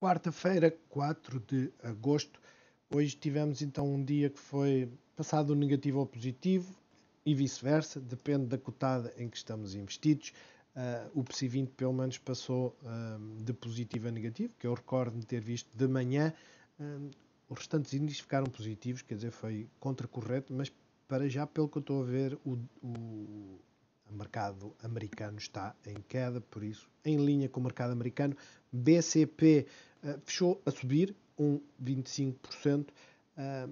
Quarta-feira, 4 de agosto. Hoje tivemos então um dia que foi passado negativo ao positivo e vice-versa, depende da cotada em que estamos investidos. Uh, o PSI 20 pelo menos passou uh, de positivo a negativo, que eu recordo de ter visto de manhã. Uh, os restantes índices ficaram positivos, quer dizer, foi contracorrente, mas para já, pelo que eu estou a ver, o, o mercado americano está em queda, por isso, em linha com o mercado americano, BCP eh, fechou a subir, 1,25%. Eh,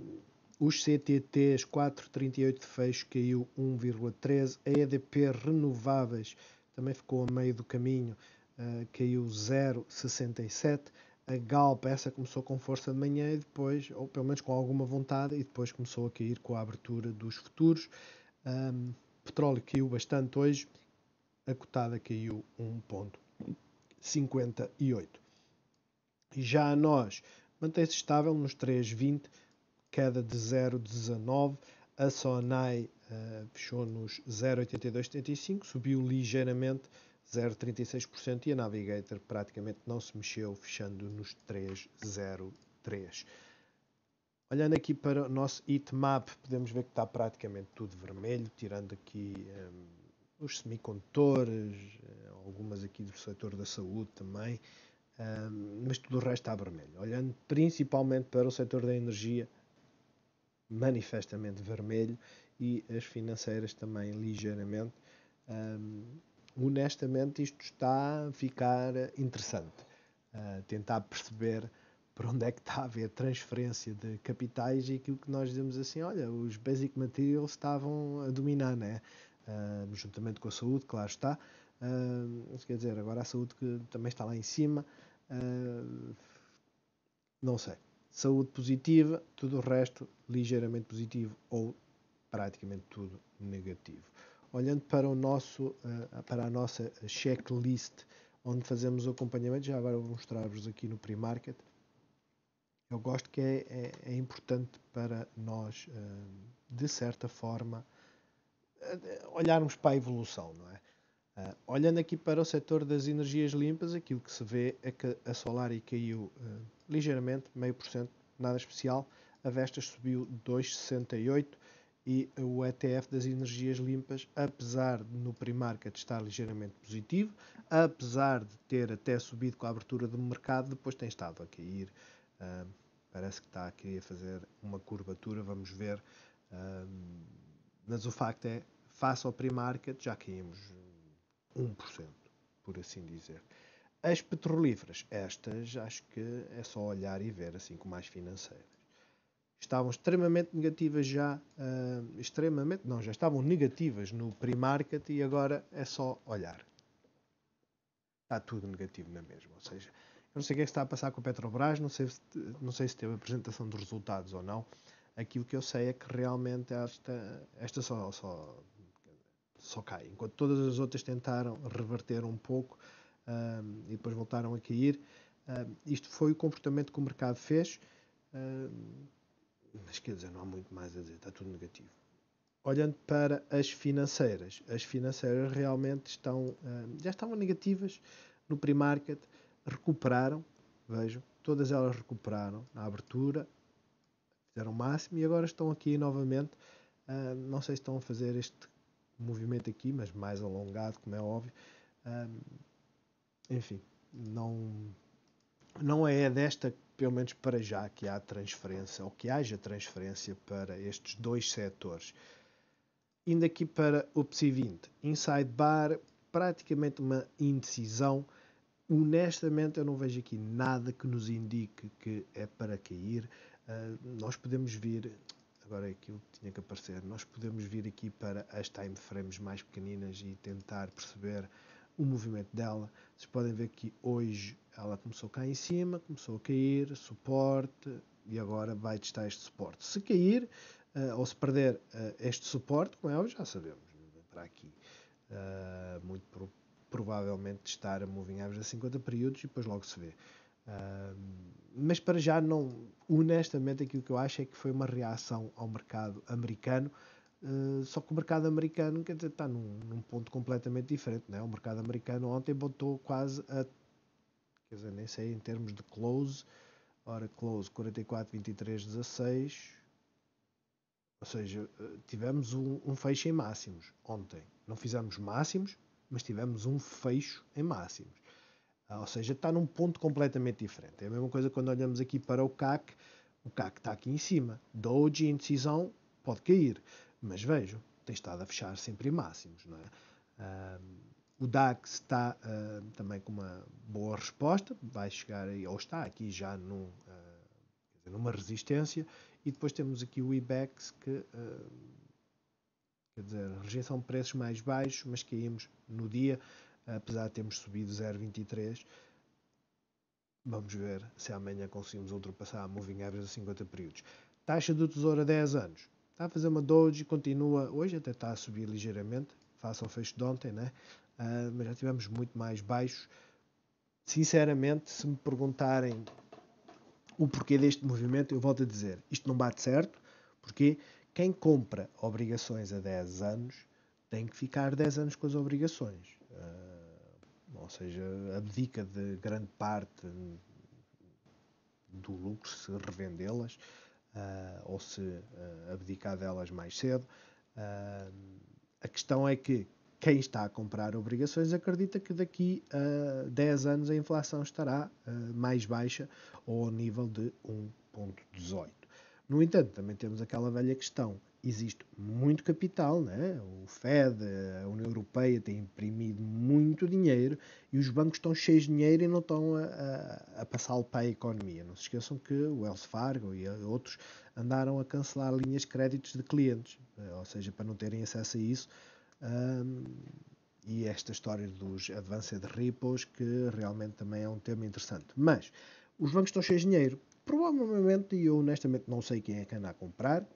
os CTTs 4,38 de fecho caiu 1,13. A EDP Renováveis também ficou a meio do caminho, uh, caiu 0,67. A Galp, essa começou com força de manhã e depois, ou pelo menos com alguma vontade, e depois começou a cair com a abertura dos futuros. Um, petróleo caiu bastante hoje, a cotada caiu 1 ponto. 58. Já a nós, mantém-se estável nos 3,20, queda de 0,19. A Sonai uh, fechou nos 0,82,75, subiu ligeiramente 0,36% e a Navigator praticamente não se mexeu, fechando nos 3,03. Olhando aqui para o nosso heatmap, podemos ver que está praticamente tudo vermelho, tirando aqui um, eh, os semicondutores, eh, algumas aqui do setor da saúde também, mas tudo o resto está vermelho. Olhando principalmente para o setor da energia, manifestamente vermelho, e as financeiras também ligeiramente. honestamente, isto está a ficar interessante. tentar perceber para onde é que está a haver transferência de capitais e aquilo que nós dizemos assim, olha, os basic materials estavam a dominar, né? uh, juntamente com a saúde, claro está. Uh, quer dizer, agora a saúde que também está lá em cima, uh, não sei. Saúde positiva, tudo o resto ligeiramente positivo ou praticamente tudo negativo. Olhando para, o nosso, para a nossa checklist, onde fazemos o acompanhamento, já agora vou mostrar-vos aqui no pre-market, eu gosto que é, é, é importante para nós, de certa forma, olharmos para a evolução, não é? Uh, olhando aqui para o setor das energias limpas, aquilo que se vê é que a Solari caiu uh, ligeiramente, meio por cento, nada especial. A Vestas subiu 2,68% e o ETF das energias limpas, apesar de no pre-market estar ligeiramente positivo, apesar de ter até subido com a abertura do mercado, depois tem estado a cair. Uh, parece que está aqui a fazer uma curvatura, vamos ver. mas o facto é face ao pre-market já caímos 1%, por assim dizer. As petrolíferas, estas acho que é só olhar e ver, assim como as financeiras. Estavam extremamente negativas já, uh, extremamente, não, já estavam negativas no pre-market e agora é só olhar. Está tudo negativo na mesma, ou seja, eu não sei o que é que está a passar com a Petrobras, não sei, se, não sei se teve apresentação de resultados ou não. Aquilo que eu sei é que realmente esta, esta só, só só cai. Enquanto todas as outras tentaram reverter um pouco um, e depois voltaram a cair. Um, isto foi o comportamento que o mercado fez, um, mas quer dizer, não há muito mais a dizer, está tudo negativo. Olhando para as financeiras, as financeiras realmente estão, já estavam negativas no pre-market, recuperaram, vejam, todas elas recuperaram na abertura, fizeram o máximo e agora estão aqui novamente. não sei se estão a fazer este movimento aqui, mas mais alongado, como é óbvio. Um, enfim, não, não é desta, pelo menos para já, que há transferência, ou que haja transferência para estes dois setores. Indo aqui para o PSI 20, Inside Bar, praticamente uma indecisão. Honestamente, eu não vejo aqui nada que nos indique que é para cair. Uh, nós podemos vir, agora é aquilo que tinha que aparecer. Nós podemos vir aqui para as time frames mais pequeninas e tentar perceber o movimento dela. Vocês podem ver que hoje ela começou cá em cima, começou a cair, suporte, e agora vai testar este suporte. Se cair uh, ou se perder uh, este suporte, como é óbvio, já sabemos, é? para aqui, uh, muito pro provavelmente estar a moving average a 50 períodos e depois logo se vê mas para já não, honestamente, aquilo que eu acho é que foi uma reação ao mercado americano. Uh, só que o mercado americano quer dizer, está num, num ponto completamente diferente. Né? O mercado americano ontem botou quase a. Quer dizer, nem sei em termos de close. Ora, close 44, 23, 16. Ou seja, eh, tivemos um, um fecho em máximos ontem. Não fizemos máximos, mas tivemos um fecho em máximos. Ah, ou seja, está num ponto completamente diferente. É a mesma coisa quando olhamos aqui para o CAC. O CAC está aqui em cima. Doge, indecisão, pode cair. Mas vejam, tem estado a fechar sempre em máximos. Não é? Ah, o DAX está uh, também com uma boa resposta. Vai chegar, aí, ou está aqui já num, uh, dizer, numa resistência. E depois temos aqui o IBEX que... Uh, quer dizer, rejeição de preços mais baixos, mas caímos no dia apesar de termos subido 0,23. Vamos ver se amanhã conseguimos ultrapassar a moving average a 50 períodos. Taxa do tesouro a 10 anos. Está a fazer uma doge, continua. Hoje até está a subir ligeiramente, face ao fecho de ontem, né? Uh, mas já tivemos muito mais baixos. Sinceramente, se me perguntarem o porquê deste movimento, eu volto a dizer: isto não bate certo, porque quem compra obrigações a 10 anos tem que ficar 10 anos com as obrigações. Uh, ou seja, abdica de grande parte do lucro se revendê-las uh, ou se uh, abdicar delas mais cedo. Uh, a questão é que quem está a comprar obrigações acredita que daqui a 10 anos a inflação estará mais baixa ou ao nível de 1,18. No entanto, também temos aquela velha questão: existe muito capital, né? o Fed, a União Europeia tem imprimido muito dinheiro e os bancos estão cheios de dinheiro e não estão a, a, a passá-lo para a economia. Não se esqueçam que o Wells Fargo e outros andaram a cancelar linhas de créditos de clientes, eh, ou seja, para não terem acesso a isso. Um, e esta história dos advanced Ripples, que realmente também é um tema interessante. Mas os bancos estão cheios de dinheiro. Provavelmente, e eu honestamente não sei quem é que anda a comprar,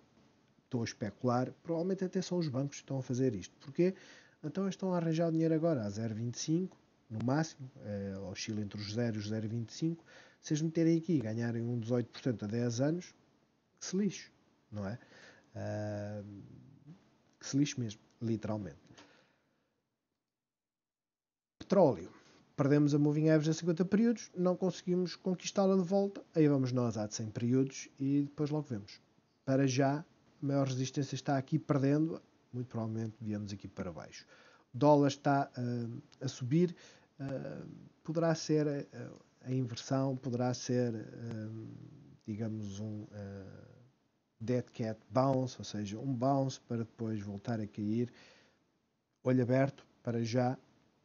estou a especular, provavelmente até são os bancos que estão a fazer isto. Porquê? Então estão a arranjar o dinheiro agora a 0,25, no máximo, eh, oscila entre os 0 e os 0,25. Se eles meterem aqui e ganharem um 18% a 10 anos, que se lixo, não é? Uh, que se lixo mesmo, literalmente. Petróleo. Perdemos a moving average a 50 períodos, não conseguimos conquistá-la de volta, aí vamos nós a 100 períodos e depois logo vemos. Para já, a maior resistência está aqui perdendo, muito provavelmente viemos aqui para baixo. O dólar está uh, a subir, uh, poderá ser uh, a inversão, poderá ser, digamos, um dead cat bounce, ou seja, um bounce para depois voltar a cair. Olho aberto, para já,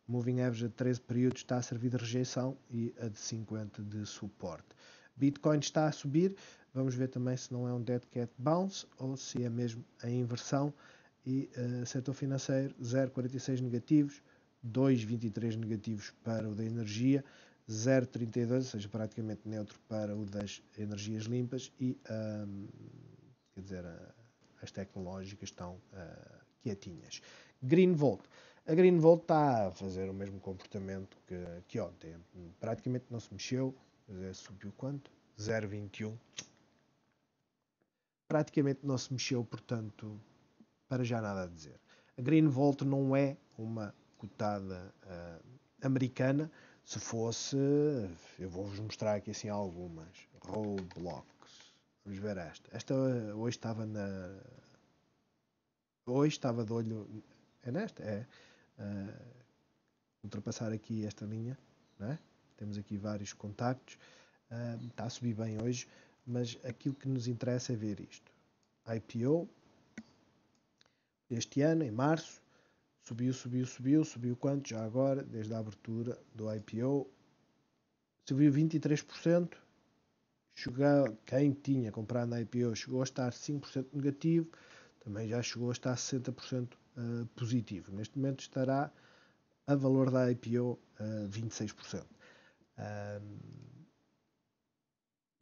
moving average de 13 períodos está a servir de rejeição e a de 50 de suporte. Bitcoin está a subir, Vamos ver também se não é um dead cat bounce ou se é mesmo a inversão. E uh, setor financeiro 0,46 negativos, 2,23 negativos para o da energia, 0,32, ou seja, praticamente neutro para o das energias limpas e um, quer dizer, as tecnológicas estão uh, quietinhas. volt A Greenvolt está a fazer o mesmo comportamento que, que ontem. Praticamente não se mexeu, é, subiu quanto? 0,21, praticamente não se mexeu, portanto, para já nada a dizer. A Green Vault não é uma cotada uh, americana. Se fosse, eu vou-vos mostrar aqui assim algumas. Roblox. Vamos ver esta. Esta hoje estava na. Hoje estava de olho. É nesta? É. Uh, ultrapassar aqui esta linha. É? Temos aqui vários contactos. Uh, está a subir bem hoje mas aquilo que nos interessa é ver isto. IPO, este ano, em março, subiu, subiu, subiu, subiu quanto já agora, desde a abertura do IPO, subiu 23%, chegou, quem tinha comprado na IPO chegou a estar 5% negativo, também já chegou a estar 60% eh, positivo. Neste momento estará a valor da IPO eh, 26%.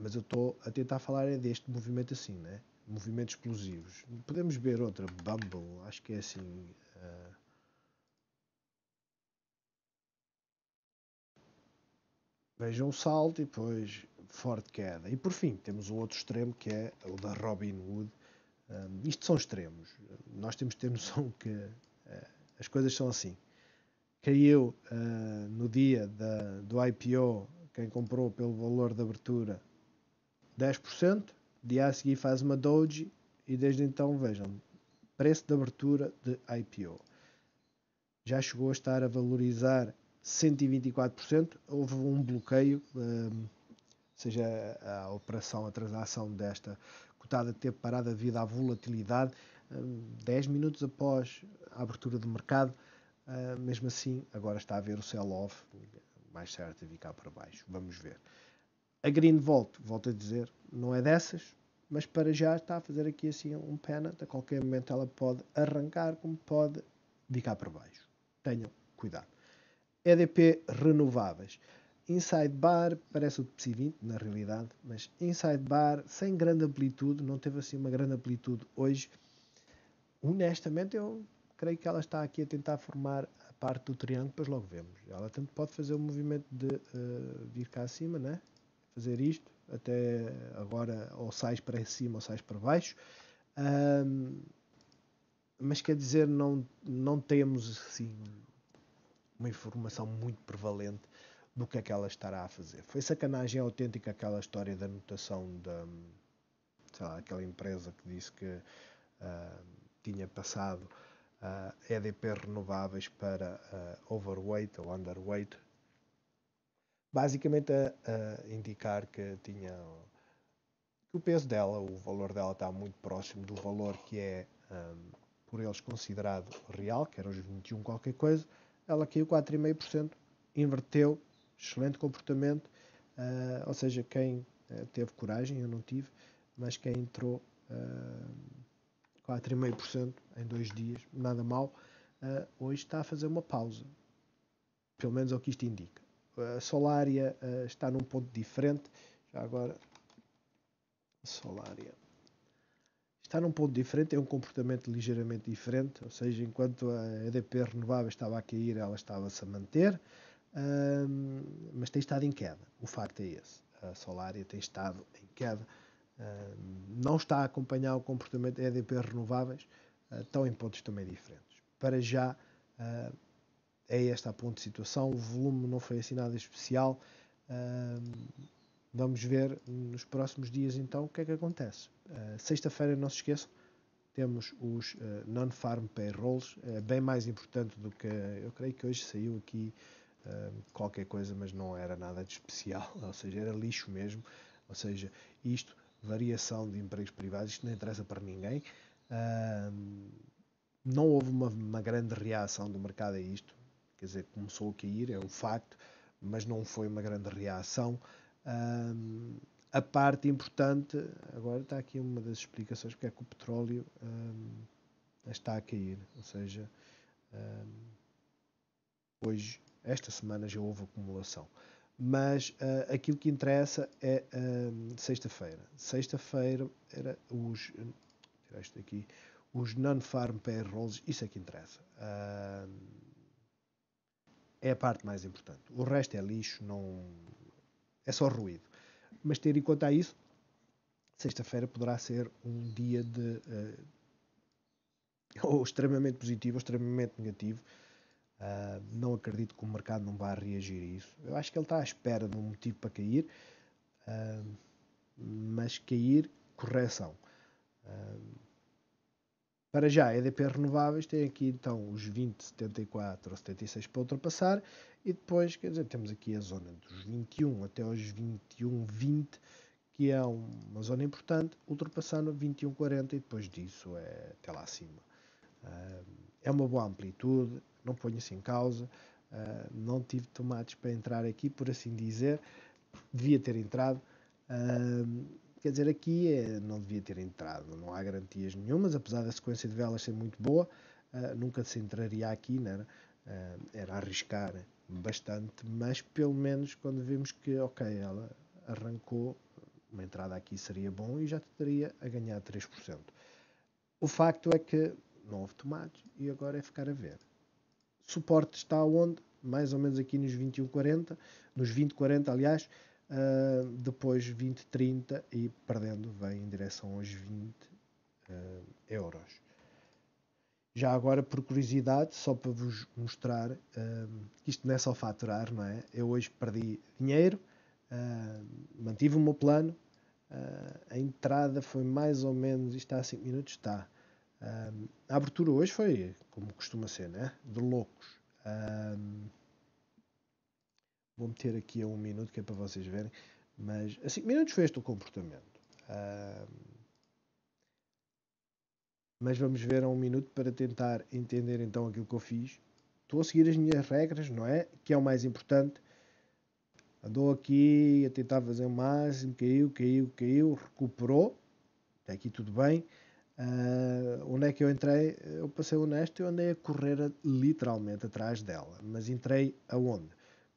Mas eu estou a tentar falar é deste movimento assim, né? Movimentos explosivos. Podemos ver outra, Bumble, acho que é assim. Uh... Vejam o salto e depois forte queda. E por fim, temos o outro extremo que é o da Robin Hood. Um, eh, isto são extremos. Nós temos de ter noção que uh, as coisas são assim. Caiu uh, no dia da, do IPO, quem comprou pelo valor de abertura 10%, dia a seguir faz uma doji e desde então vejam, preço de abertura de IPO. Já chegou a estar a valorizar 124%, houve um bloqueio, um, seja a operação, a transação desta cotada ter parado devido à volatilidade, um, 10 minutos após a abertura do mercado, uh, mesmo assim agora está a ver o sell-off, mais certo de ficar para baixo, vamos ver. A Green Volt, volto a dizer, não é dessas, mas para já está a fazer aqui assim um pena. A qualquer momento ela pode arrancar, como pode ficar para baixo. Tenham cuidado. EDP renováveis. Inside Bar, parece o de Psi 20 na realidade, mas Inside Bar sem grande amplitude, não teve assim uma grande amplitude hoje. Honestamente, eu creio que ela está aqui a tentar formar a parte do triângulo, depois logo vemos. Ela tanto pode fazer o movimento de uh, vir cá acima, né? fazer isto, até agora ou sais para cima ou sais para baixo. Um, mas quer dizer, não, não temos assim uma informação muito prevalente do que é que ela estará a fazer. Foi sacanagem autêntica aquela história da anotação da sei lá, aquela empresa que disse que uh, tinha passado uh, ah, EDP renováveis para uh, overweight ou underweight basicamente a, a indicar que tinha que o peso dela, o valor dela está muito próximo do valor que é um, por eles considerado real, que era os 21 qualquer coisa, ela caiu 4,5%, inverteu, excelente comportamento, uh, ou seja, quem uh, teve coragem, eu não tive, mas quem entrou uh, ah, 4,5% em dois dias, nada mal, uh, hoje está a fazer uma pausa, pelo menos é o que isto indica a Solária eh, está num ponto diferente. Já agora, Solária está num ponto diferente, é um comportamento ligeiramente diferente, ou seja, enquanto a EDP renovável estava a cair, ela estava-se a manter, mas tem estado em queda, o facto é esse. A Solária tem estado em queda, não está a acompanhar o comportamento da EDP renováveis, uh, eh, estão em pontos também diferentes. Para já, eh, é esta a ponto de situação. O volume não foi assim nada especial. Uh, vamos ver nos próximos dias então o que é que acontece. Uh, Sexta-feira, não se esqueçam, temos os uh, non-farm payrolls, é bem mais importante do que. Eu creio que hoje saiu aqui qualquer coisa, mas não era nada de especial, ou seja, era lixo mesmo. Ou seja, isto, variação de empregos privados, isto não interessa para ninguém. não houve uma, uma grande reação do mercado a isto quer dizer, começou a cair, é um facto, mas não foi uma grande reação. Um, a parte importante, agora está aqui uma das explicações, porque é que o petróleo um, está a cair, ou seja, um, hoje, esta semana já houve acumulação. Mas uh, aquilo que interessa é sexta-feira. Sexta-feira era os. Tirar isto aqui os non-farm payrolls, isso é que interessa. Uh, é a parte mais importante. O resto é lixo, não é só ruído. Mas ter em conta isso, sexta-feira poderá ser um dia de uh, ou extremamente positivo ou extremamente negativo. Uh, não acredito que o mercado não vá reagir a isso. Eu acho que ele está à espera de um motivo para cair, uh, mas cair, correção. Uh, para já, EDP renováveis tem aqui então os 20, 74 ou 76 para ultrapassar e depois, quer dizer, temos aqui a zona dos 21 até aos 21, 20, que é uma zona importante, ultrapassando 21, 40 e depois disso é até lá acima. Ah, é uma boa amplitude, não ponho isso em causa, ah, não tive tomates para entrar aqui, por assim dizer, devia ter entrado. Ah, Quer dizer, aqui eh, não devia ter entrado, não há garantias nenhumas, apesar da sequência de velas ser muito boa, eh, nunca se entraria aqui, não né? era? Eh, era arriscar bastante, mas pelo menos quando vimos que, ok, ela arrancou, uma entrada aqui seria bom e já estaria a ganhar 3%. O facto é que não houve tomates e agora é ficar a ver. Suporte está onde? Mais ou menos aqui nos 21,40, nos 20,40 aliás, Uh, depois 20, 30 e perdendo vem em direção aos 20 uh, ah, euros. Já agora, por curiosidade, só para vos mostrar que uh, ah, isto não é só faturar, não é? Eu hoje perdi dinheiro, mantive o meu plano, a entrada foi mais ou menos, isto há 5 minutos, está. a abertura hoje foi, como costuma ser, né? De loucos. Vou meter aqui a um minuto que é para vocês verem. Mas a assim, 5 minutos foi este o comportamento. mas vamos ver a um minuto para tentar entender então aquilo que eu fiz. Estou a seguir as minhas regras, não é? Que é o mais importante. Andou aqui a tentar fazer o máximo, caiu, caiu, caiu, recuperou. Até aqui tudo bem. Uh, onde é que eu entrei? Eu passei honesto e andei a correr literalmente atrás dela. Mas entrei aonde?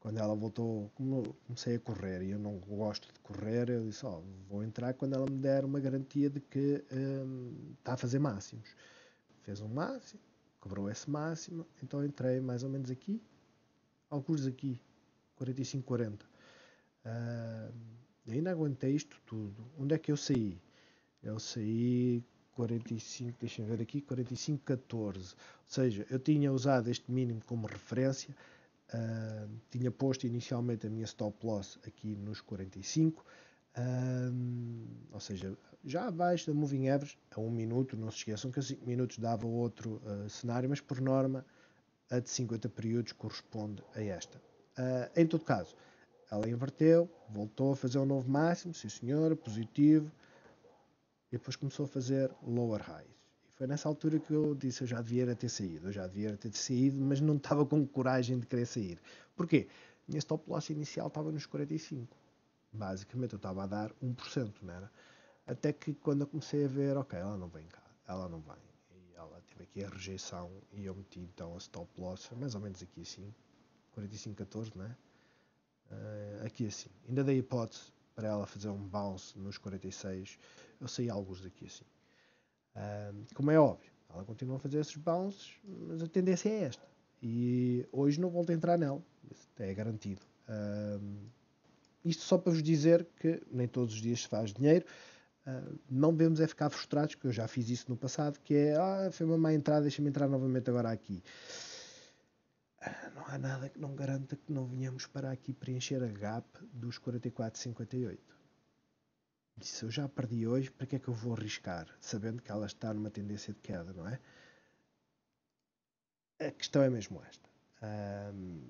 Quando ela voltou, comecei a correr e eu não gosto de correr, eu disse: oh, vou entrar quando ela me der uma garantia de que está hum, a fazer máximos. Fez um máximo, cobrou esse máximo, então entrei mais ou menos aqui, alguns aqui, 45-40. Uh, ah, ainda aguentei isto tudo. Onde é que eu saí? Eu saí 45, deixa ver aqui, 45-14. Ou seja, eu tinha usado este mínimo como referência Uh, tinha posto inicialmente a minha stop loss aqui nos 45, uh, ou seja, já abaixo da moving average, a 1 um minuto, não se esqueçam que a 5 minutos dava outro uh, cenário, mas por norma a de 50 períodos corresponde a esta. Ah, em todo caso, ela inverteu, voltou a fazer um novo máximo, sim senhor, positivo, e depois começou a fazer lower highs. Foi nessa altura que eu disse: eu já devia ter saído, eu já devia ter saído, mas não estava com coragem de querer sair. Porquê? Minha stop loss inicial estava nos 45. Basicamente, eu estava a dar 1%, não era? Até que quando eu comecei a ver: ok, ela não vem cá, ela não vem. E ela teve aqui a rejeição e eu meti então a stop loss, mais ou menos aqui assim, 45, 14, né? Uh, aqui assim. Ainda dei hipótese para ela fazer um bounce nos 46. Eu saí alguns daqui assim como é óbvio, ela continua a fazer esses bounces, mas a tendência é esta. E hoje não volto a entrar nela, isso é garantido. Uh, isto só para vos dizer que nem todos os dias se faz dinheiro. Uh, não devemos é ficar frustrados, que eu já fiz isso no passado, que é, ah, foi uma má entrada, deixa-me entrar novamente agora aqui. Uh, não há nada que não garanta que não venhamos para aqui preencher a gap dos 44,58 disse: Eu já perdi hoje, para que é que eu vou arriscar? Sabendo que ela está numa tendência de queda, não é? A questão é mesmo esta. Um,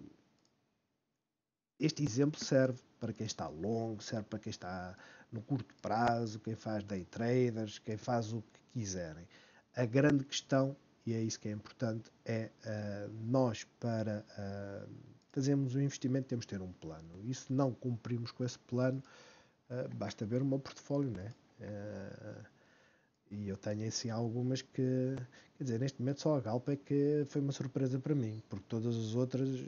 este exemplo serve para quem está longo, serve para quem está no curto prazo, quem faz day traders, quem faz o que quiserem. A grande questão, e é isso que é importante, é uh, nós para uh, ah, fazermos um investimento temos de ter um plano. E se não cumprimos com esse plano, ah, basta ver o meu portfólio, né? Ah, e eu tenho assim algumas que, quer dizer, neste momento só a Galp é que foi uma surpresa para mim, porque todas as outras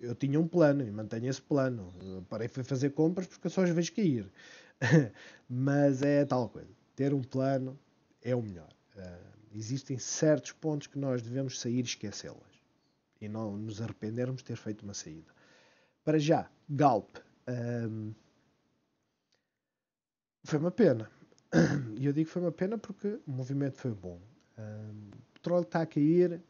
eu tinha um plano e mantenho esse plano. Eu parei foi fazer compras porque eu só as vejo cair. Mas é tal coisa. Ter um plano é o melhor. Ah, existem certos pontos que nós devemos sair e esquecê-las e não nos arrependermos de ter feito uma saída. Para já, Galp. Um, foi uma pena. E eu digo foi uma pena porque o movimento foi bom. o petróleo está a cair,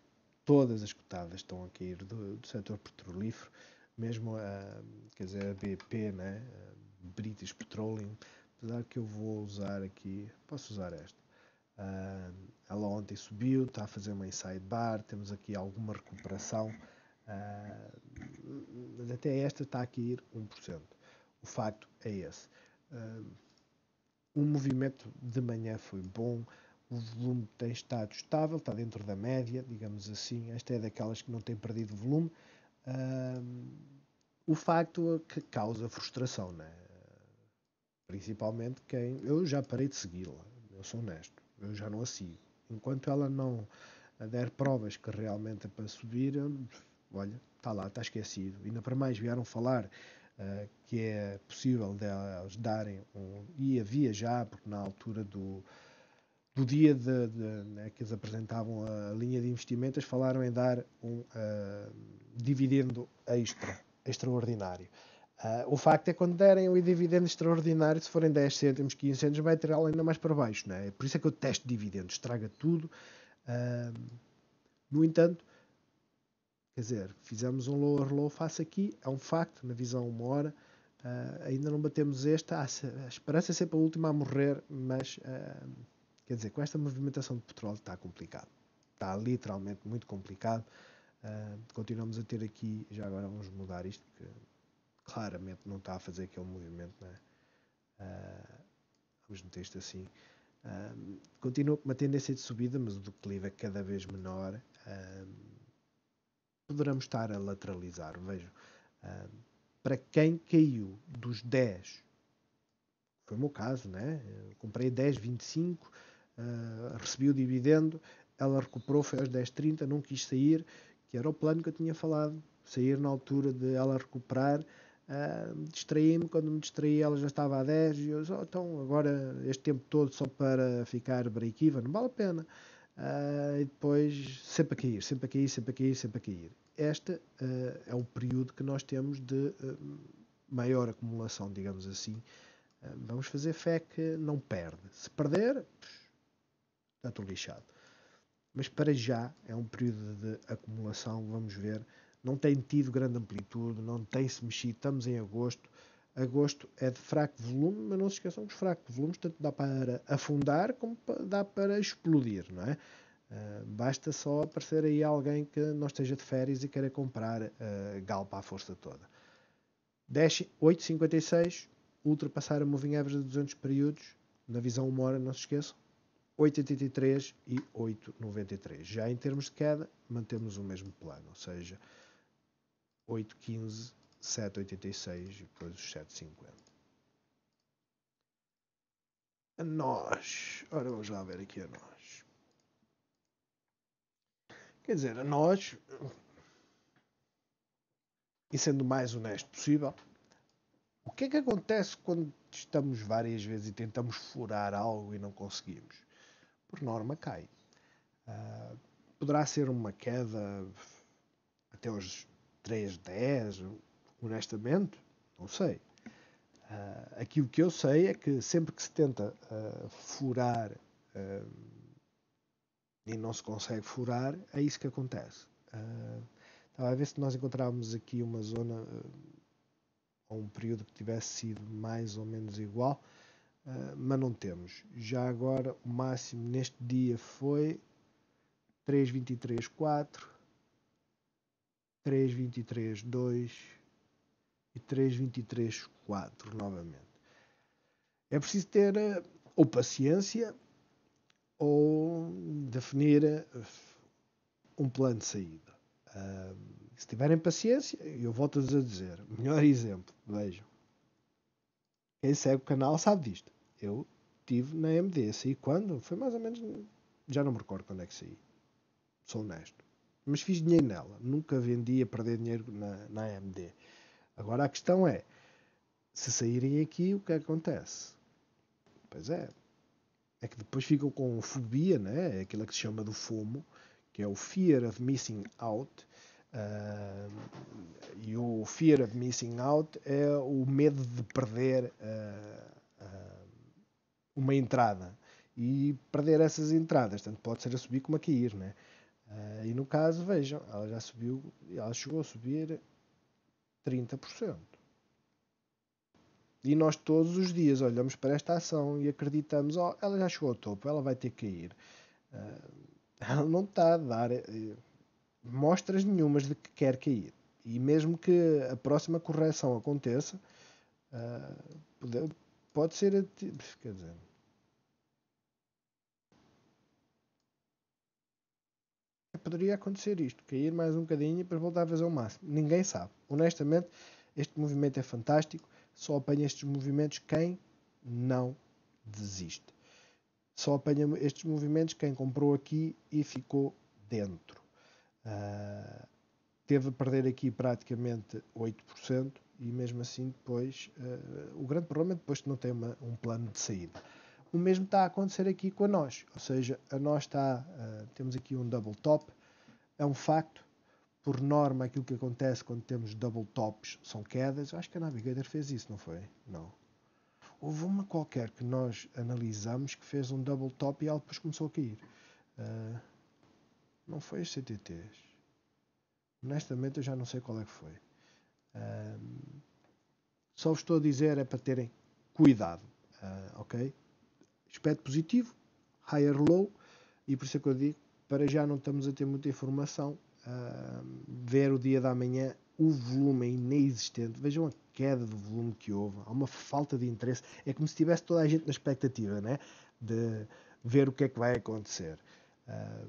todas as cotadas estão a cair do, do setor petrolífero, mesmo a, quer dizer, a BP, né? British Petroleum, apesar que eu vou usar aqui, posso usar esta. Uh, ela ontem subiu, está a fazer uma inside bar, temos aqui alguma recuperação, uh, mas até esta está a cair 1%. O facto é esse. Uh, o movimento de manhã foi bom, o volume tem estado estável, está dentro da média, digamos assim. Esta é daquelas que não tem perdido volume. Uh, o facto é que causa frustração, né? principalmente quem. Eu já parei de segui-la, eu sou honesto, eu já não a sigo. Enquanto ela não der provas que realmente é para subir, olha, está lá, está esquecido. Ainda para mais vieram falar uh, que é possível delas darem um, e havia já, porque na altura do, do dia de, de né, que eles apresentavam a linha de investimentos, falaram em dar um uh, dividendo extra, extraordinário. Uh, o facto é quando derem o dividendo extraordinário, se forem 10 cêntimos, 15 cêntimos, vai ter ainda mais para baixo. Né? É por isso é que eu testo dividendos, estraga tudo. Uh, no entanto, Quer dizer, fizemos um lower low face aqui, é um facto, na visão uma hora. Uh, eh, ainda não batemos esta, a esperança é sempre a última a morrer, mas uh, quer dizer, com esta movimentação de petróleo está complicado. Está literalmente muito complicado. Uh, continuamos a ter aqui, já agora vamos mudar isto, que claramente não está a fazer aquele movimento, né? vamos meter isto assim. continua com uma tendência de subida, mas o declive é cada vez menor poderemos estar a lateralizar. Vejo, uh, para quem caiu dos 10, foi o meu caso, né? Eu comprei 10, 25, uh, recebi o dividendo, ela recuperou, foi aos 10, 30, não quis sair, que era o plano que eu tinha falado, sair na altura de ela recuperar. Uh, distraí-me, quando me distraí ela já estava a 10 e eu disse, oh, então agora este tempo todo só para ficar break-even, não vale a pena. Uh, e depois sempre a cair, sempre a cair, sempre a cair, sempre a cair. Este uh, ah, é o período que nós temos de uh, maior acumulação, digamos assim. vamos fazer fé que não perde. Se perder, está tudo lixado. Mas para já é um período de acumulação, vamos ver. Não tem tido grande amplitude, não tem se mexido. Estamos em agosto, Agosto é de fraco volume, mas não se esqueçam que os fracos volumes tanto dá para afundar como dá para explodir, não é? Uh, basta só aparecer aí alguém que não esteja de férias e queira comprar uh, galpa à força toda. 856 ultrapassar a moving average de 200 períodos, na visão 1 hora, não se esqueçam, 8,83 e 8,93. Já em termos de queda, mantemos o mesmo plano, ou seja, 8,15 7,86 e depois os 7,50. A nós. Ora, vamos lá ver aqui a nós. Quer dizer, a nós, e sendo o mais honesto possível, o que é que acontece quando estamos várias vezes e tentamos furar algo e não conseguimos? Por norma, cai. Uh, poderá ser uma queda até os 3,10, honestamente, não sei. Uh, aquilo que eu sei é que sempre que se tenta uh, furar uh, e não se consegue furar, é isso que acontece. Uh, estava a ver se nós encontrávamos aqui uma zona ou um período que tivesse sido mais ou menos igual, mas não temos. Já agora o máximo neste dia foi 3.23.4, 3.23.2 e 3, 4 novamente. É preciso ter eh, ou paciência ou definir eh, um plano de saída. Uh, se tiverem paciência, eu volto-vos a dizer. Melhor exemplo, vejam. Quem segue o canal sabe disto. Eu tive na MD, saí quando? Foi mais ou menos. Já não me recordo quando é que saí. Sou honesto. Mas fiz dinheiro nela. Nunca vendi a perder dinheiro na, na AMD. Agora a questão é: se saírem aqui, o é que acontece? Pois é. É que depois ficam com fobia, né? É aquilo que se chama do FOMO, que é o Fear of Missing Out. Uh, e o Fear of Missing Out é o medo de perder uh, uh, uma entrada. E perder essas entradas, tanto pode ser a subir como a cair, né? e no caso, vejam, ela já subiu, ela chegou a subir 30%. E nós todos os dias olhamos para esta ação e acreditamos, oh, ela já chegou ao topo, ela vai ter que cair. Ah, ela não está a dar eh, mostras nenhumas de que quer cair. E mesmo que a próxima correção aconteça, ah, pode ser, eh, quer dizer, poderia acontecer isto, cair mais um bocadinho e depois voltar a fazer o máximo. Ninguém sabe. Honestamente, este movimento é fantástico, só apanha estes movimentos quem não desiste. Só apanha estes movimentos quem comprou aqui e ficou dentro. Uh, teve a perder aqui praticamente 8% e mesmo assim depois uh, o grande problema é depois de não tem uma, um plano de saída. O mesmo está a acontecer aqui com a nós, ou seja, a nós está, uh, temos aqui um double top, é um facto, por norma aquilo que acontece quando temos double tops são quedas, acho que a Navigator fez isso, não foi? Não. Houve uma qualquer que nós analisamos que fez um double top e ela depois começou a cair. Uh, não foi as CTTs. Honestamente eu já não sei qual é que foi. Uh, só vos estou a dizer é para terem cuidado, uh, ok? aspecto positivo, higher low, e por isso é que eu digo, para já não estamos a ter muita informação, uh, ver o dia da manhã o volume é inexistente, vejam a queda do volume que houve, há uma falta de interesse, é como se tivesse toda a gente na expectativa, né? de ver o que é que vai acontecer. Uh,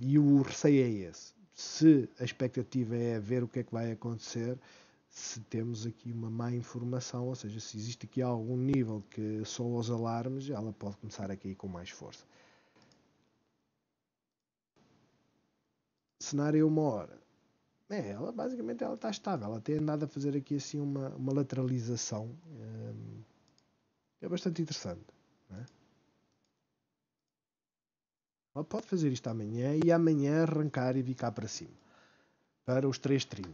e o receio é esse. Se a expectativa é ver o que é que vai acontecer, se temos aqui uma má informação, ou seja, se existe aqui algum nível que soa os alarmes, ela pode começar a cair com mais força. Cenário uma hora. É, ela basicamente ela está estável, ela tem andado a fazer aqui assim uma, uma lateralização hum, é bastante interessante. Né? Ela pode fazer isto amanhã e amanhã arrancar e vir cá para cima para os 3,30,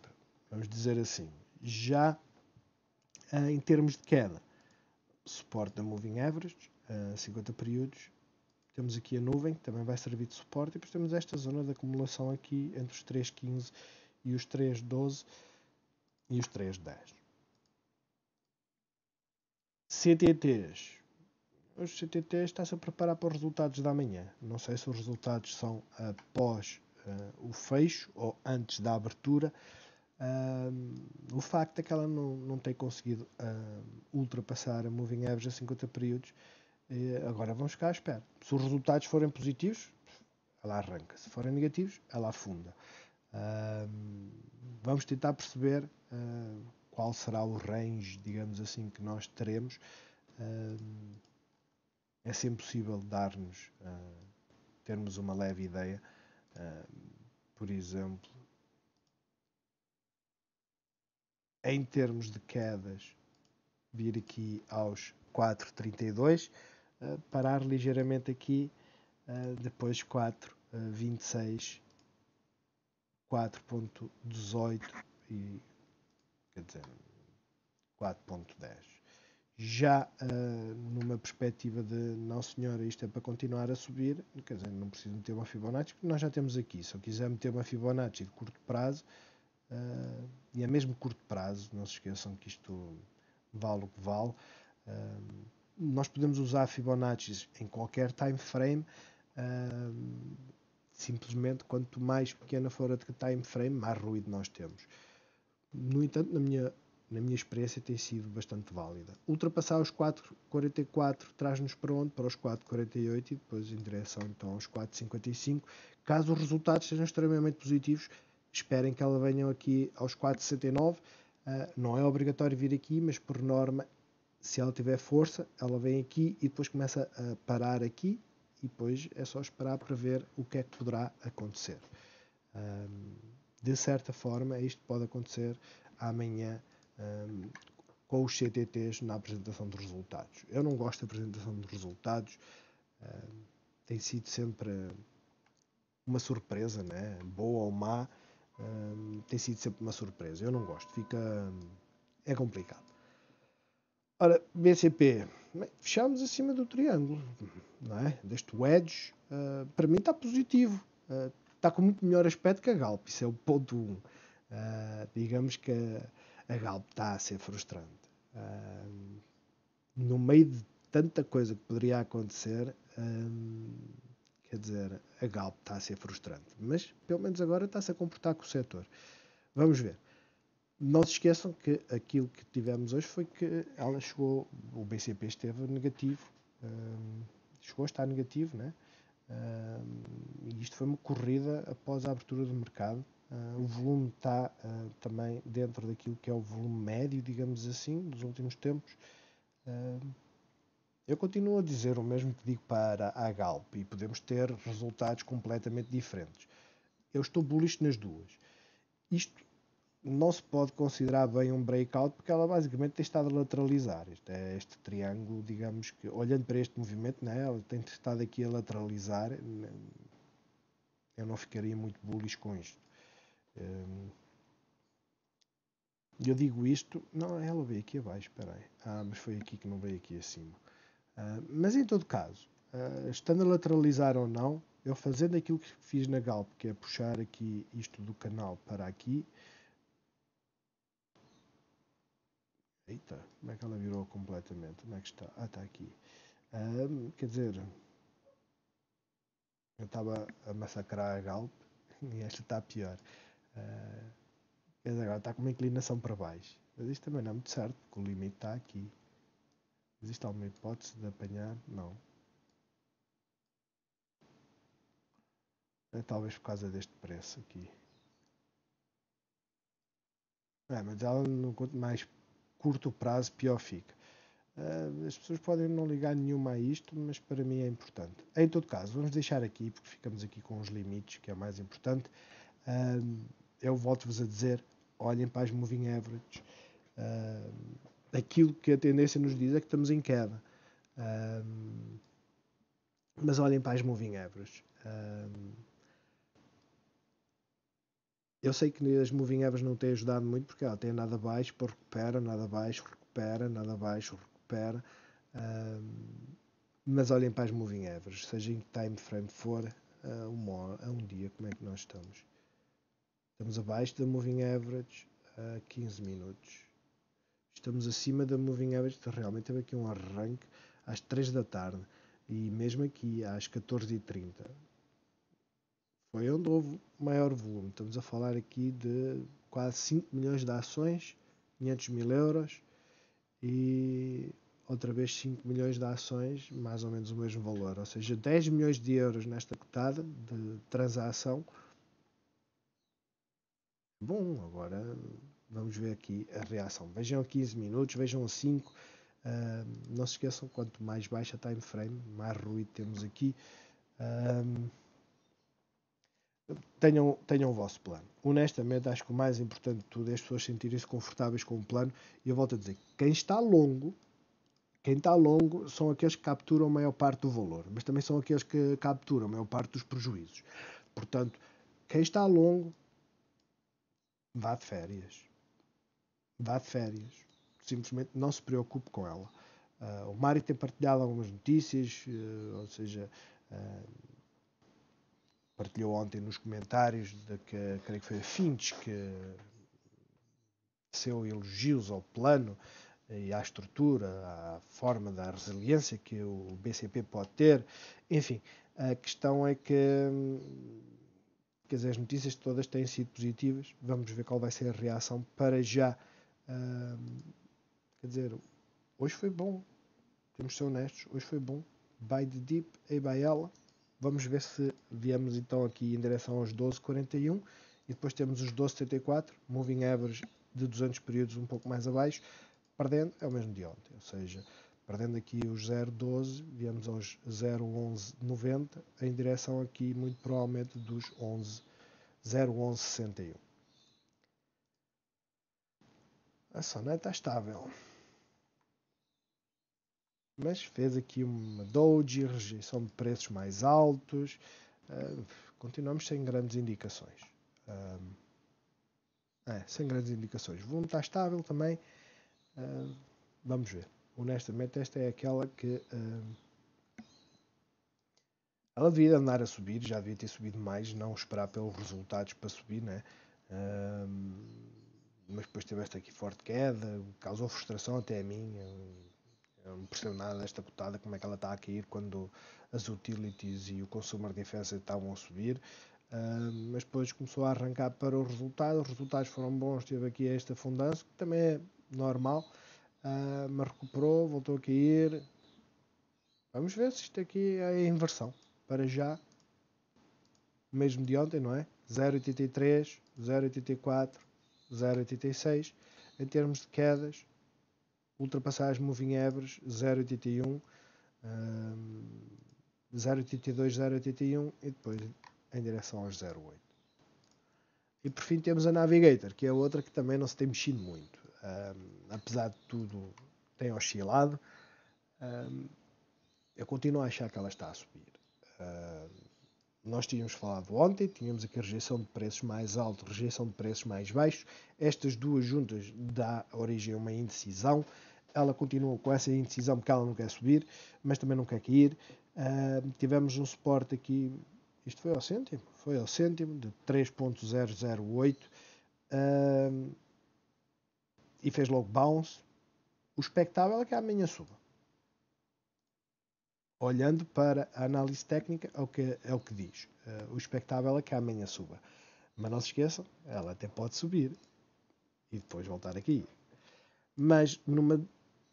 vamos dizer assim já uh, em termos de queda. Suporte da Moving Average, uh, ah, 50 períodos. Temos aqui a nuvem, que também vai servir de suporte. E depois temos esta zona de acumulação aqui entre os 3,15 e os 3,12 e os 3,10. CTTs. Os CTTs está-se a preparar para os resultados da manhã. Não sei se os resultados são após uh, o fecho ou antes da abertura o facto é que ela não, não tem conseguido ultrapassar a moving average a 50 períodos. agora vamos ficar à espera. Se os resultados forem positivos, ela arranca. Se forem negativos, ela afunda. vamos tentar perceber qual será o range, digamos assim, que nós teremos. é sempre possível dar-nos, ah, termos uma leve ideia. por exemplo, em termos de quedas, vir aqui aos 4,32, uh, eh, parar ligeiramente aqui, uh, depois 4,26, uh, 4,18 e quer dizer 4,10. Já eh, numa perspectiva de não senhora, isto é para continuar a subir, quer dizer, não preciso meter uma Fibonacci, porque nós já temos aqui. Se eu quiser meter uma Fibonacci de curto prazo, Uh, e a é mesmo curto prazo, não se esqueçam que isto vale o que vale, uh, nós podemos usar Fibonacci em qualquer time frame, uh, simplesmente quanto mais pequena for a time frame, mais ruído nós temos. No entanto, na minha, na minha experiência tem sido bastante válida. Ultrapassar os 4,44 traz-nos para onde? Para os 4,48 e depois em direção então aos 4,55, caso os resultados sejam extremamente positivos esperem que ela venha aqui aos 4,69. Uh, ah, não é obrigatório vir aqui, mas por norma, se ela tiver força, ela vem aqui e depois começa a parar aqui e depois é só esperar para ver o que é que poderá acontecer. Um, ah, de certa forma, isto pode acontecer amanhã um, ah, com os CTTs na apresentação de resultados. Eu não gosto da apresentação de resultados, um, tem sido sempre uma surpresa, né? boa ou má tem sido sempre uma surpresa. Eu não gosto, fica. é complicado. Ora, BCP, fechamos acima do triângulo, não é? Deste wedge, uh, para mim está positivo. Uh, está com muito melhor aspecto que a Galp, isso é o ponto 1. Um. Uh, digamos que a, a, Galp está a ser frustrante. no meio de tanta coisa que poderia acontecer. Quer dizer, a Galp está a ser frustrante. Mas, pelo menos agora, está-se a comportar com o setor. Vamos ver. Não se esqueçam que aquilo que tivemos hoje foi que ela chegou, o BCP esteve negativo, hum, chegou a estar negativo, né? Hum, e isto foi uma corrida após a abertura do mercado. Uh, o volume está uh, também dentro daquilo que é o volume médio, digamos assim, dos últimos tempos. Uh, eu continuo a dizer o mesmo que digo para a Galp e podemos ter resultados completamente diferentes. Eu estou bullish nas duas. Isto não se pode considerar bem um breakout porque ela basicamente tem estado a lateralizar. Este, é este triângulo, digamos que, olhando para este movimento, né, ela tem estado aqui a lateralizar. Eu não ficaria muito bullish com isto. Hum, eu digo isto. Não, ela veio aqui abaixo, espera aí. Ah, mas foi aqui que não veio aqui acima. Ah, mas em todo caso, uh, estando a lateralizar ou não, eu fazendo aquilo que fiz na Galp, que é puxar aqui isto do canal para aqui. Eita, como é que ela virou completamente? Como é que está? Ah, está aqui. Um, ah, quer dizer, eu estava a massacrar a Galp e esta está pior. Uh, quer dizer, agora está com uma inclinação para baixo. Mas isto também não é muito certo, porque o limite está aqui. Existe alguma hipótese de apanhar? Não. É talvez por causa deste preço aqui. É, mas ela no mais curto prazo pior fica. Eh, as pessoas podem não ligar nenhuma a isto, mas para mim é importante. Em todo caso, vamos deixar aqui, porque ficamos aqui com os limites, que é o mais importante. Eh, eu volto-vos a dizer, olhem para as moving averages. Eh, aquilo que a tendência nos diz é que estamos em queda. Um, mas olhem para as moving averages. Um, eu sei que as moving averages não têm ajudado muito porque ela tem nada baixo, pô, recupera, nada baixo, recupera, nada baixo, recupera. Um, mas olhem para as moving averages, seja em que time frame for, a, uma, a um dia, como é que nós estamos? Estamos abaixo da moving average a 15 minutos estamos acima da Moving Average, então realmente teve aqui um arranque às 3 da tarde e mesmo aqui às 14h30. Foi onde houve maior volume. Estamos a falar aqui de quase 5 milhões de ações, 500 mil euros e outra vez 5 milhões de ações, mais ou menos o mesmo valor. Ou seja, 10 milhões de euros nesta cotada de transação. Bom, agora Vamos ver aqui a reação. Vejam 15 minutos, vejam 5. Uh, não se esqueçam, quanto mais baixa time frame, mais ruído temos aqui. Uh, tenham, tenham o vosso plano. Honestamente, acho que o mais importante de tudo é as pessoas sentirem-se confortáveis com o plano. E eu volto a dizer, quem está longo, quem está longo são aqueles que capturam a maior parte do valor, mas também são aqueles que capturam a maior parte dos prejuízos. Portanto, quem está longo, vá de férias vá de férias. Simplesmente não se preocupe com ela. Uh, o Mário tem partilhado algumas notícias, uh, ou seja, uh, partilhou ontem nos comentários de que, creio que foi a Finch que seu elogios ao plano e à estrutura, à forma da resiliência que o BCP pode ter. Enfim, a questão é que quer as notícias todas têm sido positivas. Vamos ver qual vai ser a reação para já quer dizer, hoje foi bom. Temos de ser honestos, hoje foi bom. By the deep e by ela. Vamos ver se viemos então aqui em direção aos 12,41 e depois temos os 12,74, moving average de 200 períodos um pouco mais abaixo, perdendo, é o mesmo de ontem, ou seja, perdendo aqui os 0,12, viemos aos 0,1190 em direção aqui muito provavelmente dos 0,1161. A soneta é estável. Mas fez aqui uma doji, rejeição de preços mais altos. Uh, continuamos sem grandes indicações. Uh, é, sem grandes indicações. O volume está estável também. Uh, vamos ver. Honestamente, esta é aquela que. ela devia andar a subir, já devia ter subido mais, não esperar pelos resultados para subir, né? Um, mas depois tiveste aqui forte queda, causou frustração até a mim. Eu não percebo nada desta cotada, como é que ela está a cair quando as utilities e o consumer defense estavam a subir. Uh, mas depois começou a arrancar para o resultado. Os resultados foram bons, teve aqui esta fundança, que também é normal, uh, mas recuperou, voltou a cair. Vamos ver se isto aqui é inversão. Para já, mesmo de ontem, não é? 0,83, 0,84. 0,86. Em termos de quedas, as Moving Average 0,81, um, 0,82, hum, 0,81 e depois em direção aos 0,8. E por fim temos a Navigator, que é outra que também não se tem mexido muito. Um, apesar de tudo, tem oscilado. Um, eu continuo a achar que ela está a subir. Hum, nós tínhamos falado ontem, tínhamos aqui a rejeição de preços mais alto, rejeição de preços mais baixo. Estas duas juntas dá origem a uma indecisão. Ela continua com essa indecisão porque ela não quer subir, mas também não quer cair. Uh, tivemos um suporte aqui, isto foi ao cêntimo, foi ao cêntimo de 3.008 uh, e fez logo bounce. O expectável é que amanhã suba olhando para a análise técnica, é o que, é o que diz. Uh, o expectável é que amanhã suba. Mas não se esqueçam, ela até pode subir e depois voltar aqui. Mas numa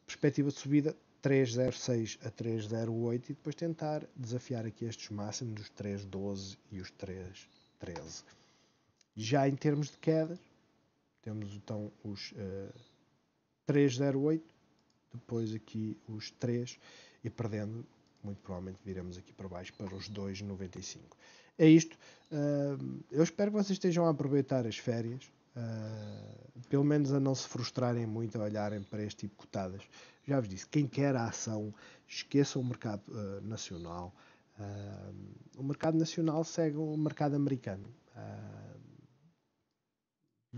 perspectiva de subida 306 a 308 e depois tentar desafiar aqui estes máximos dos 312 e os 313. Já em termos de quedas, temos então os uh, eh, 308, depois aqui os 3 e perdendo muito provavelmente viramos aqui para baixo para os 2,95. É isto. Ah, eu espero que vocês estejam a aproveitar as férias, ah, pelo menos a não se frustrarem muito a olharem para este tipo de cotadas. Já vos disse, quem quer a ação, esqueça o mercado ah, nacional. o mercado nacional segue o mercado americano,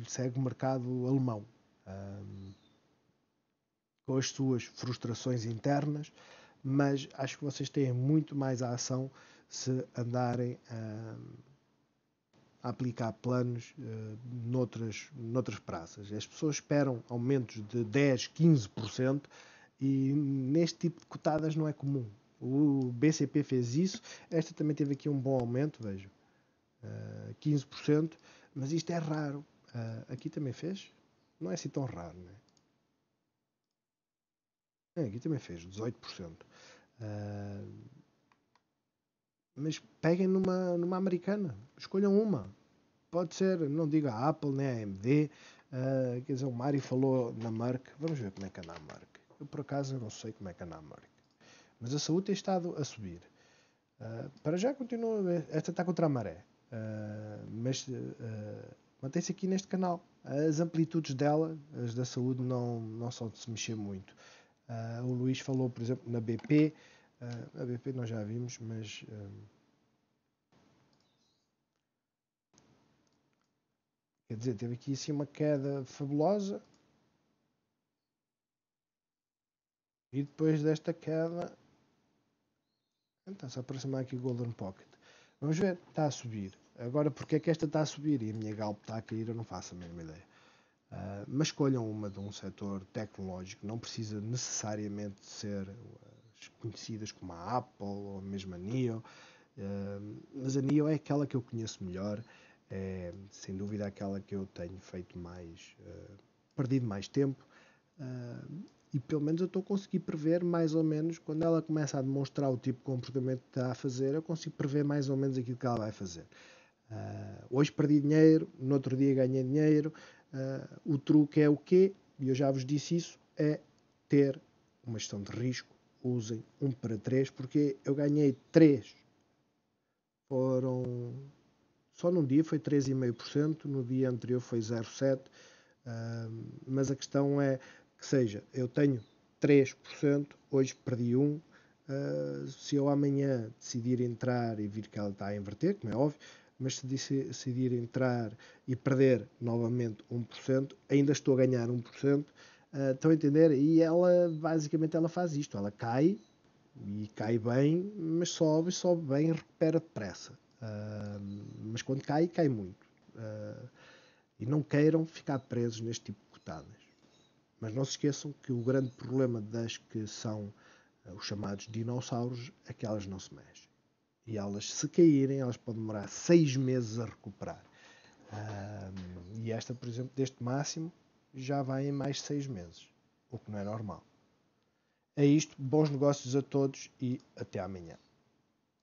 segue o mercado alemão, com as suas frustrações internas mas acho que vocês têm muito mais ação se andarem a, hum, a aplicar planos uh, noutras, noutras praças. As pessoas esperam aumentos de 10, 15% e neste tipo de cotadas não é comum. O BCP fez isso, esta também teve aqui um bom aumento, vejo, uh, eh, 15%, mas isto é raro. Uh, aqui também fez? Não é assim tão raro, né? É, aqui também fez 18%. Uh, ah, mas peguem numa, numa americana, escolham uma. Pode ser, não diga a Apple nem a AMD. Uh, ah, quer dizer, o Mário falou na Merck. Vamos ver como é que anda a Merck. Eu, por acaso, não sei como é que anda a Merck. Mas a saúde tem estado a subir. Uh, para já continua, esta está contra a maré. mas mantém-se aqui neste canal. As amplitudes dela, as da saúde, não, não são de se mexer muito. Uh, o Luís falou, por exemplo, na BP. Uh, ah, a BP nós já vimos, mas. Ah, quer dizer, teve aqui assim uma queda fabulosa. E depois desta queda. Então-se aproximar aqui o Golden Pocket. Vamos ver, está a subir. Agora, porque é que esta está a subir e a minha Galp está a cair, eu não faço a mesma ideia. Ah, mas escolham uma de um setor tecnológico, não precisa necessariamente ser ah, conhecidas como a Apple ou mesmo a NIO, uh, mas a NIO é aquela que eu conheço melhor, é sem dúvida aquela que eu tenho feito mais, uh, perdido mais tempo e pelo menos eu estou a conseguir prever mais ou menos quando ela começa a demonstrar o tipo de comportamento que está a fazer, eu consigo prever mais ou menos aquilo que ela vai fazer. hoje perdi dinheiro, no outro dia ganhei dinheiro, Uh, o truque é o quê? E eu já vos disse isso: é ter uma gestão de risco. Usem um para três, porque eu ganhei três. Foram. Só num dia foi 3,5%, no dia anterior foi 0,7%. Uh, ah, mas a questão é que seja, eu tenho 3%, hoje perdi 1%. Uh, ah, se eu amanhã decidir entrar e vir que ela está a inverter, como é óbvio, mas se decidir entrar e perder novamente 1%, ainda estou a ganhar 1%. Uh, ah, estão a entender? E ela, basicamente, ela faz isto. Ela cai, e cai bem, mas sobe, sobe bem e recupera depressa. Uh, mas quando cai, cai muito. Uh, e não queiram ficar presos neste tipo de cotadas. Mas não se esqueçam que o grande problema das que são os chamados dinossauros é que elas não se mexem. E elas, se caírem, elas podem demorar seis meses a recuperar. Um, e esta, por exemplo, deste máximo, já vai em mais seis meses, o que não é normal. É isto, bons negócios a todos e até amanhã.